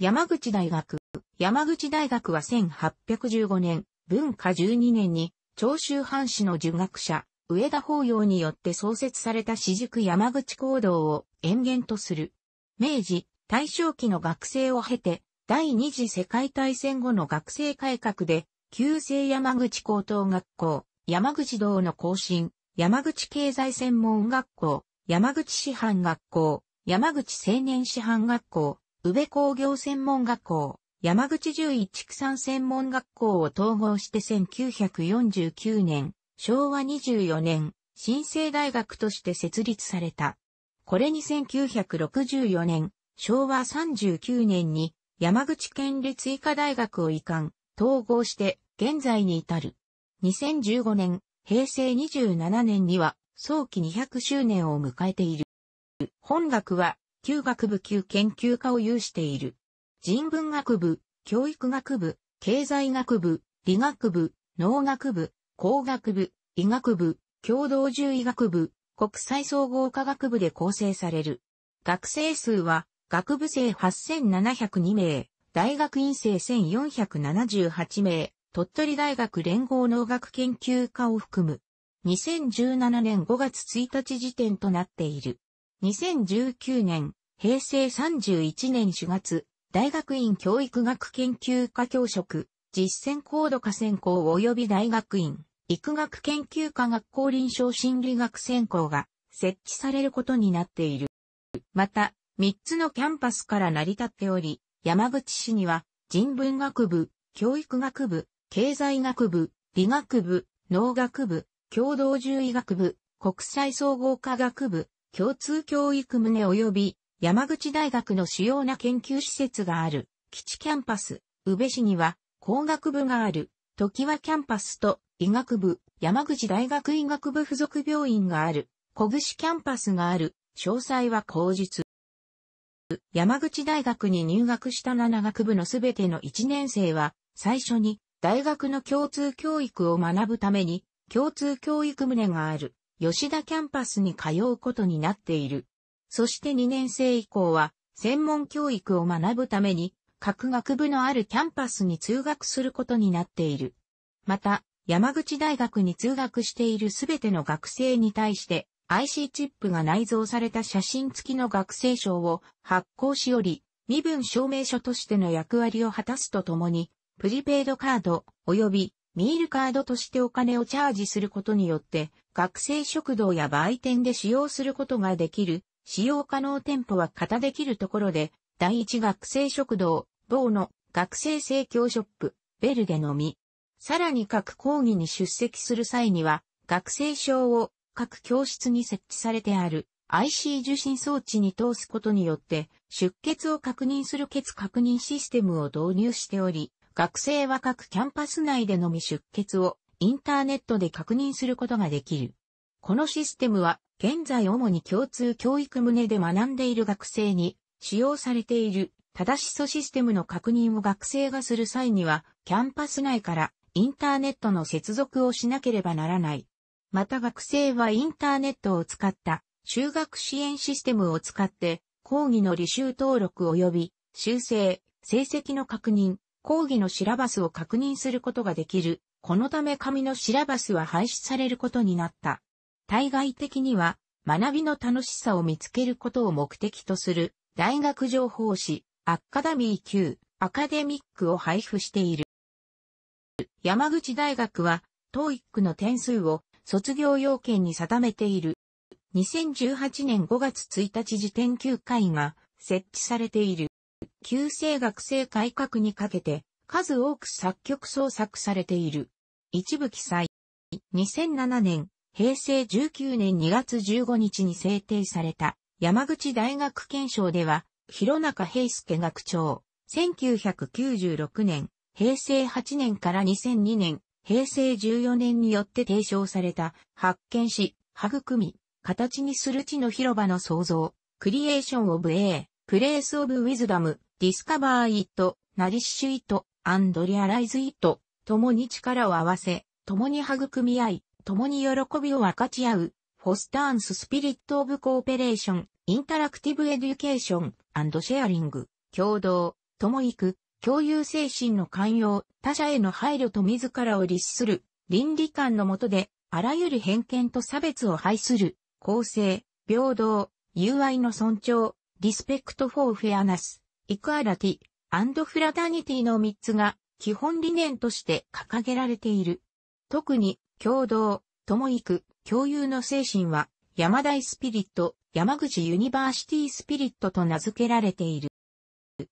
山口大学。山口大学は1815年、文化12年に、長州藩士の儒学者、上田法要によって創設された私塾山口行動を延元とする。明治、大正期の学生を経て、第二次世界大戦後の学生改革で、旧制山口高等学校、山口道の更新、山口経済専門学校、山口師範学校、山口青年師範学校、宇部工業専門学校、山口獣医畜産専門学校を統合して1949年、昭和24年、新生大学として設立された。これに1964年、昭和39年に山口県立医科大学を移管、統合して現在に至る。2015年、平成27年には早期200周年を迎えている。本学は旧学部級研究科を有している。人文学部、教育学部、経済学部、理学部、農学部、工学部、医学部、共同獣医学部、国際総合科学部で構成される。学生数は、学部生8702名、大学院生1478名、鳥取大学連合農学研究科を含む。2017年5月1日時点となっている。2019年、平成31年4月、大学院教育学研究科教職、実践高度化専攻及び大学院、育学研究科学校臨床心理学専攻が設置されることになっている。また、3つのキャンパスから成り立っており、山口市には人文学部、教育学部、経済学部、理学部、農学部、共同獣医学部、国際総合科学部、共通教育棟及び山口大学の主要な研究施設がある基地キャンパス、宇部市には工学部がある時はキャンパスと医学部、山口大学医学部附属病院がある小串キャンパスがある詳細は口日。山口大学に入学した7学部のすべての1年生は最初に大学の共通教育を学ぶために共通教育棟がある吉田キャンパスに通うことになっている。そして2年生以降は、専門教育を学ぶために、各学部のあるキャンパスに通学することになっている。また、山口大学に通学しているすべての学生に対して、IC チップが内蔵された写真付きの学生証を発行しより、身分証明書としての役割を果たすとともに、プリペイドカード及びミールカードとしてお金をチャージすることによって、学生食堂や売店で使用することができる、使用可能店舗は型できるところで、第一学生食堂、某の学生生協ショップ、ベルでのみ。さらに各講義に出席する際には、学生証を各教室に設置されてある IC 受信装置に通すことによって、出血を確認する血確認システムを導入しており、学生は各キャンパス内でのみ出欠をインターネットで確認することができる。このシステムは現在主に共通教育棟で学んでいる学生に使用されている正しそシステムの確認を学生がする際にはキャンパス内からインターネットの接続をしなければならない。また学生はインターネットを使った修学支援システムを使って講義の履修登録及び修正、成績の確認、講義のシラバスを確認することができる。このため紙のシラバスは廃止されることになった。対外的には、学びの楽しさを見つけることを目的とする、大学情報誌、アッカダミー級、アカデミックを配布している。山口大学は、トーイックの点数を卒業要件に定めている。2018年5月1日時点9回が設置されている。旧制学生改革にかけて数多く作曲創作されている。一部記載。2007年、平成19年2月15日に制定された山口大学憲章では、広中平介学長、1996年、平成8年から2002年、平成14年によって提唱された、発見し、育み、形にする地の広場の創造、クリエーションオブ A、Place of Wisdom, Discover It, Nourish It, and Realize It 共に力を合わせ、共に育み合い、共に喜びを分かち合う、フォスターンススピリットオブコーペレーション、インタラクティブエデュケーション、アンドシェアリング、共同、共育、共有精神の寛容、他者への配慮と自らを律する、倫理観のもとで、あらゆる偏見と差別を排する、公正、平等、友愛の尊重、リスペクトフォーフェアナス、イクアラティ、アンドフラダニティの3つが基本理念として掲げられている。特に、共同、共育、共有の精神は、山大スピリット、山口ユニバーシティスピリットと名付けられている。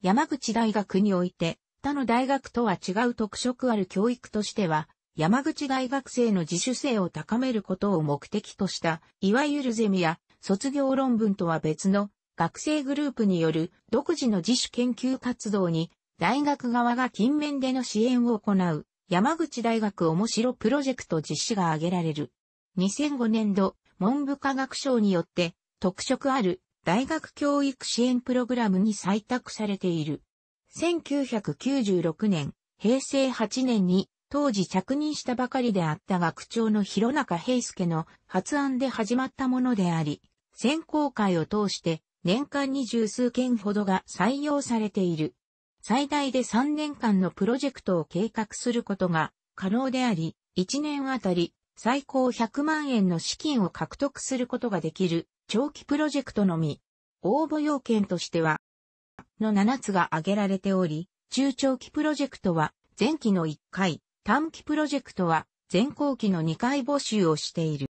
山口大学において、他の大学とは違う特色ある教育としては、山口大学生の自主性を高めることを目的とした、いわゆるゼミや卒業論文とは別の学生グループによる独自の自主研究活動に、大学側が近面での支援を行う、山口大学面白プロジェクト実施が挙げられる。2005年度、文部科学省によって、特色ある大学教育支援プログラムに採択されている。1996年、平成8年に、当時着任したばかりであった学長の広中平介の発案で始まったものであり、選考会を通して年間に十数件ほどが採用されている。最大で3年間のプロジェクトを計画することが可能であり、1年あたり最高100万円の資金を獲得することができる長期プロジェクトのみ。応募要件としては、の7つが挙げられており、中長期プロジェクトは前期の1回、短期プロジェクトは前後期の2回募集をしている。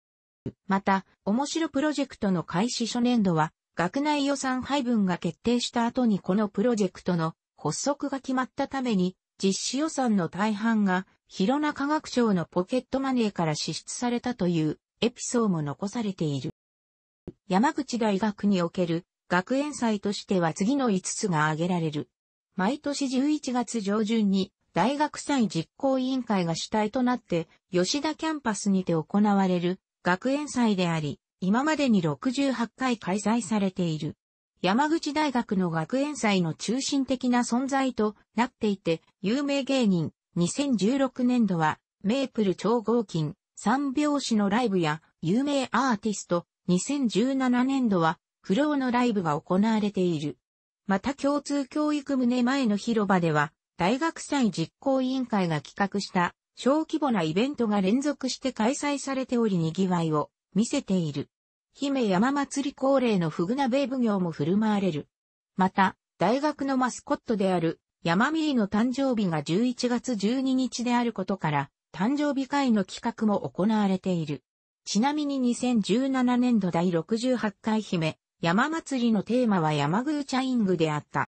また、面白プロジェクトの開始初年度は学内予算配分が決定した後にこのプロジェクトの発足が決まったために、実施予算の大半が、広中。科学省のポケットマネーから支出されたというエピソードも残されている。山口大学における学園祭としては次の5つが挙げられる。毎年11月上旬に大学祭実行委員会が主体となって吉田キャンパスにて行われる学園祭であり、今までに68回開催されている。山口大学の学園祭の中心的な存在となっていて、有名芸人、2016年度は、メープル超合金、三拍子のライブや、有名アーティスト、2017年度は、フローのライブが行われている。また共通教育胸前の広場では、大学祭実行委員会が企画した、小規模なイベントが連続して開催されており賑わいを見せている。姫山祭り恒例のフグ鍋奉行も振る舞われる。また、大学のマスコットである、山りの誕生日が11月12日であることから、誕生日会の企画も行われている。ちなみに2017年度第68回姫、山祭りのテーマは山宮チャイングであった。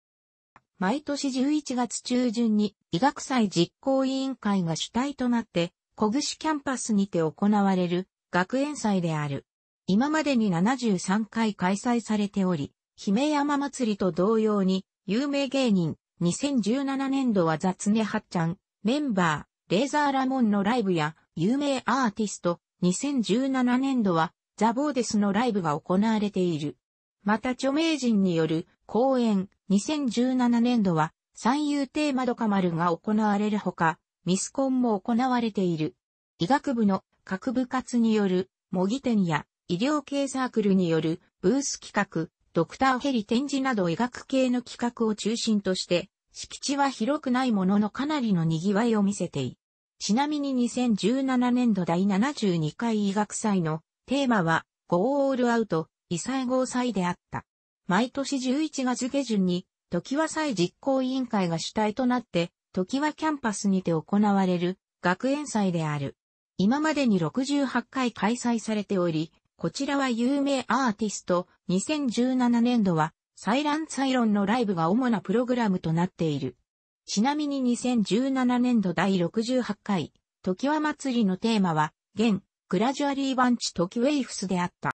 毎年11月中旬に医学祭実行委員会が主体となって、小串キャンパスにて行われる学園祭である。今までに73回開催されており、姫山祭りと同様に、有名芸人、2017年度は雑音はっちゃん、メンバー、レーザーラモンのライブや、有名アーティスト、2017年度は、ザ・ボーデスのライブが行われている。また著名人による公演、2017年度は、三遊亭ドカマルが行われるほか、ミスコンも行われている。医学部の各部活による模擬店や医療系サークルによるブース企画、ドクターヘリ展示など医学系の企画を中心として、敷地は広くないもののかなりの賑わいを見せてい。ちなみに2017年度第72回医学祭のテーマは、ゴーオールアウト、異彩合祭であった。毎年11月下旬に、時は祭実行委員会が主体となって、時はキャンパスにて行われる学園祭である。今までに68回開催されており、こちらは有名アーティスト、2017年度は、サイランサイロンのライブが主なプログラムとなっている。ちなみに2017年度第68回、時は祭りのテーマは、現、グラジュアリーバンチ時ウェイフスであった。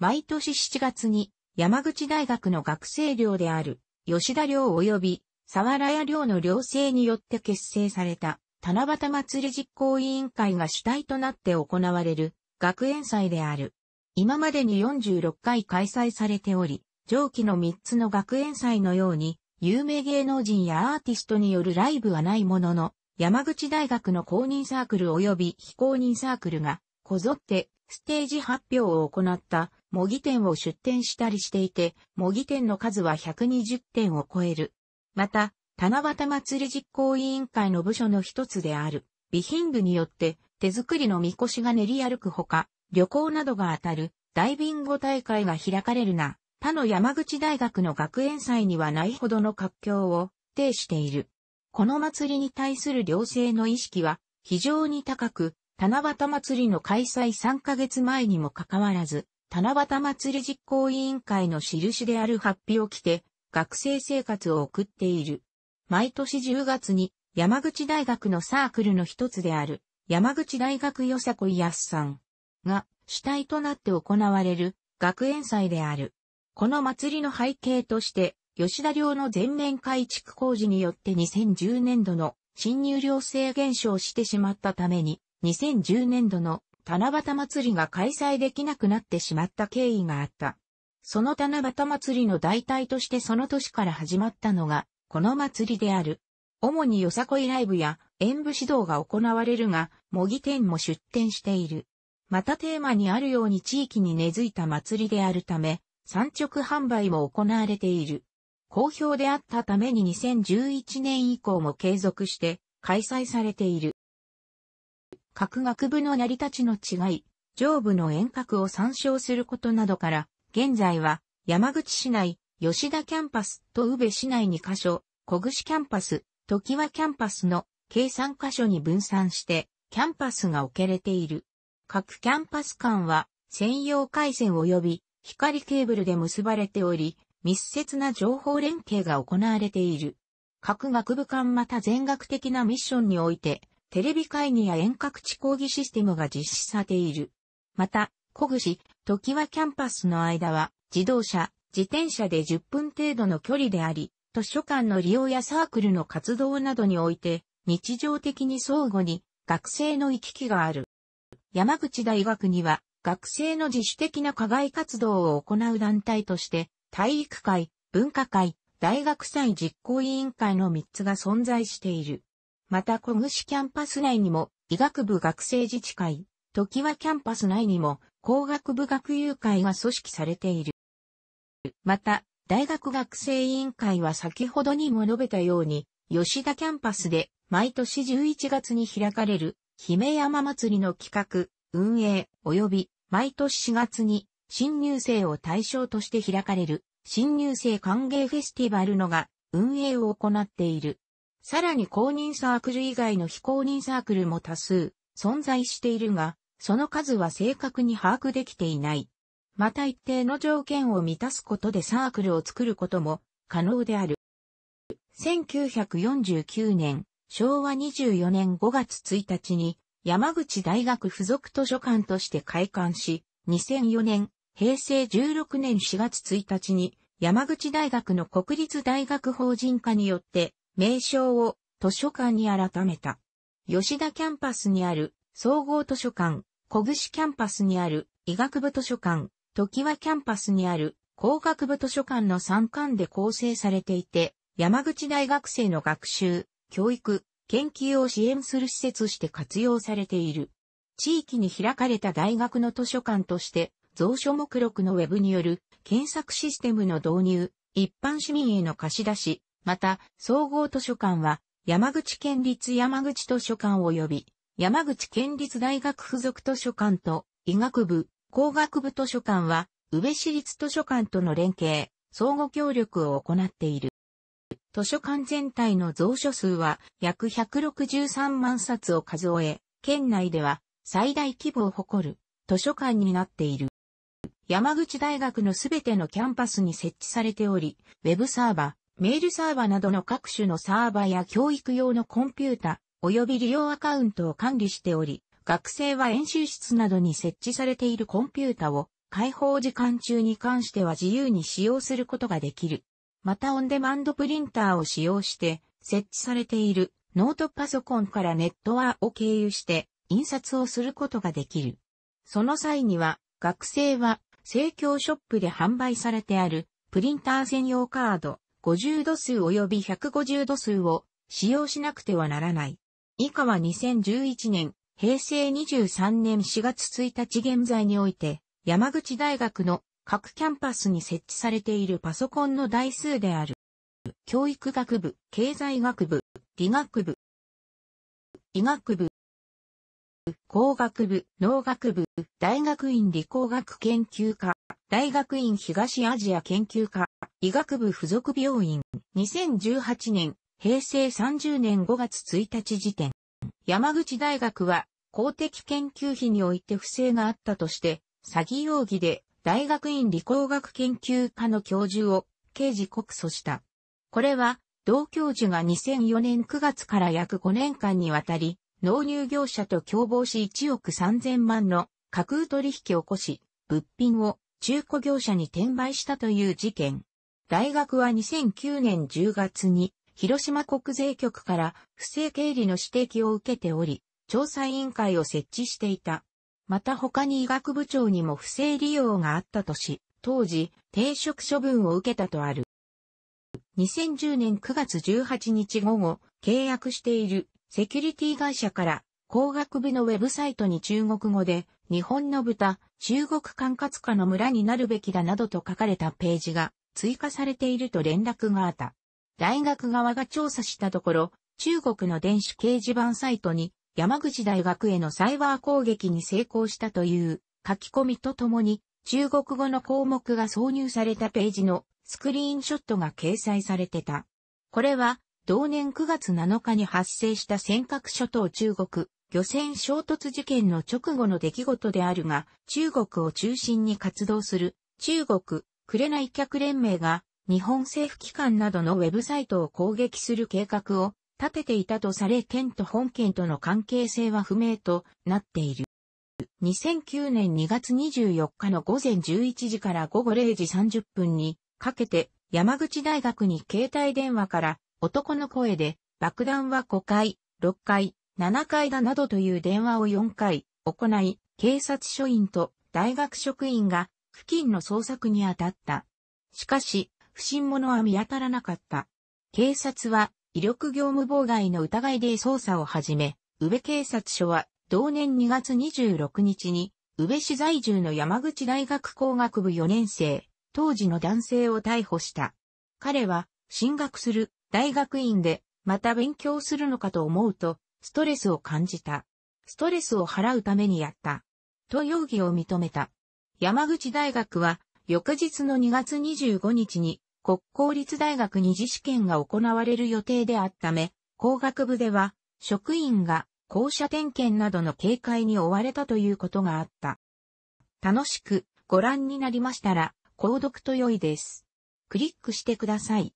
毎年7月に、山口大学の学生寮である、吉田寮及び、沢良屋寮の寮生によって結成された、七夕祭り実行委員会が主体となって行われる学園祭である。今までに46回開催されており、上記の3つの学園祭のように、有名芸能人やアーティストによるライブはないものの、山口大学の公認サークル及び非公認サークルが、こぞってステージ発表を行った模擬店を出展したりしていて、模擬店の数は120点を超える。また、七夕祭り実行委員会の部署の一つである、備品部によって手作りのみこしが練り歩くほか、旅行などが当たるダイビング大会が開かれるな、他の山口大学の学園祭にはないほどの活況を呈している。この祭りに対する良性の意識は非常に高く、七夕祭りの開催3ヶ月前にもかかわらず、七夕祭り実行委員会の印である発表を着て、学生生活を送っている。毎年10月に山口大学のサークルの一つである山口大学よさこいやすさんが主体となって行われる学園祭である。この祭りの背景として吉田寮の全面改築工事によって2010年度の新入寮制減少してしまったために2010年度の七夕祭りが開催できなくなってしまった経緯があった。その七夕祭りの代替としてその年から始まったのがこの祭りである。主によさこいライブや演舞指導が行われるが、模擬店も出店している。またテーマにあるように地域に根付いた祭りであるため、産直販売も行われている。好評であったために2011年以降も継続して開催されている。各学部の成り立ちの違い、上部の遠隔を参照することなどから、現在は山口市内吉田キャンパスと宇部市内2カ所、小串キャンパス、時和キャンパスの計3カ所に分散して、キャンパスが置けれている。各キャンパス間は専用回線及び光ケーブルで結ばれており、密接な情報連携が行われている。各学部間また全学的なミッションにおいて、テレビ会議や遠隔地講義システムが実施されている。また、小串、時和キャンパスの間は、自動車、自転車で10分程度の距離であり、図書館の利用やサークルの活動などにおいて、日常的に相互に学生の行き来がある。山口大学には、学生の自主的な課外活動を行う団体として、体育会、文化会、大学祭実行委員会の3つが存在している。また、小串キャンパス内にも、医学部学生自治会、時はキャンパス内にも、工学部学友会が組織されている。また、大学学生委員会は先ほどにも述べたように、吉田キャンパスで毎年11月に開かれる姫山祭りの企画、運営、及び毎年4月に新入生を対象として開かれる新入生歓迎フェスティバルのが運営を行っている。さらに公認サークル以外の非公認サークルも多数存在しているが、その数は正確に把握できていない。また一定の条件を満たすことでサークルを作ることも可能である。1949年、昭和24年5月1日に山口大学附属図書館として開館し、2004年、平成16年4月1日に山口大学の国立大学法人化によって名称を図書館に改めた。吉田キャンパスにある総合図書館、小串キャンパスにある医学部図書館、時はキャンパスにある工学部図書館の3巻で構成されていて、山口大学生の学習、教育、研究を支援する施設として活用されている。地域に開かれた大学の図書館として、蔵書目録のウェブによる検索システムの導入、一般市民への貸し出し、また、総合図書館は、山口県立山口図書館及び、山口県立大学附属図書館と医学部、工学部図書館は、宇部市立図書館との連携、相互協力を行っている。図書館全体の蔵書数は約163万冊を数え、県内では最大規模を誇る図書館になっている。山口大学のすべてのキャンパスに設置されており、ウェブサーバー、メールサーバーなどの各種のサーバーや教育用のコンピュータ、及び利用アカウントを管理しており、学生は演習室などに設置されているコンピュータを開放時間中に関しては自由に使用することができる。またオンデマンドプリンターを使用して設置されているノートパソコンからネットワーを経由して印刷をすることができる。その際には学生は生協ショップで販売されてあるプリンター専用カード50度数及び150度数を使用しなくてはならない。以下は2011年平成23年4月1日現在において、山口大学の各キャンパスに設置されているパソコンの台数である。教育学部、経済学部、理学部、医学部、工学部、農学部、大学院理工学研究科、大学院東アジア研究科、医学部附属病院、2018年、平成30年5月1日時点。山口大学は公的研究費において不正があったとして、詐欺容疑で大学院理工学研究科の教授を刑事告訴した。これは、同教授が2004年9月から約5年間にわたり、納入業者と共謀し1億3000万の架空取引を起こし、物品を中古業者に転売したという事件。大学は2009年10月に広島国税局から不正経理の指摘を受けており、調査委員会を設置していた。また他に医学部長にも不正利用があったとし、当時、停職処分を受けたとある。2010年9月18日午後、契約しているセキュリティ会社から工学部のウェブサイトに中国語で日本の豚、中国管轄下の村になるべきだなどと書かれたページが追加されていると連絡があった。大学側が調査したところ、中国の電子掲示板サイトに山口大学へのサイバー攻撃に成功したという書き込みとともに、中国語の項目が挿入されたページのスクリーンショットが掲載されてた。これは、同年9月7日に発生した尖閣諸島中国漁船衝突事件の直後の出来事であるが、中国を中心に活動する中国紅客連盟が日本政府機関などのウェブサイトを攻撃する計画を立てていたとされ県と本県との関係性は不明となっている。2009年2月24日の午前11時から午後0時30分にかけて山口大学に携帯電話から男の声で爆弾は5回、6回、7回だなどという電話を4回行い、警察署員と大学職員が付近の捜索に当たった。しかし、不審者は見当たらなかった。警察は威力業務妨害の疑いで捜査を始め、宇部警察署は同年2月26日に、宇部市在住の山口大学工学部4年生、当時の男性を逮捕した。彼は、進学する、大学院で、また勉強するのかと思うと、ストレスを感じた。ストレスを払うためにやった。と容疑を認めた。山口大学は、翌日の2月25日に、国公立大学二次試験が行われる予定であっため、工学部では、職員が校舎点検などの警戒に追われたということがあった。楽しくご覧になりましたら、購読と良いです。クリックしてください。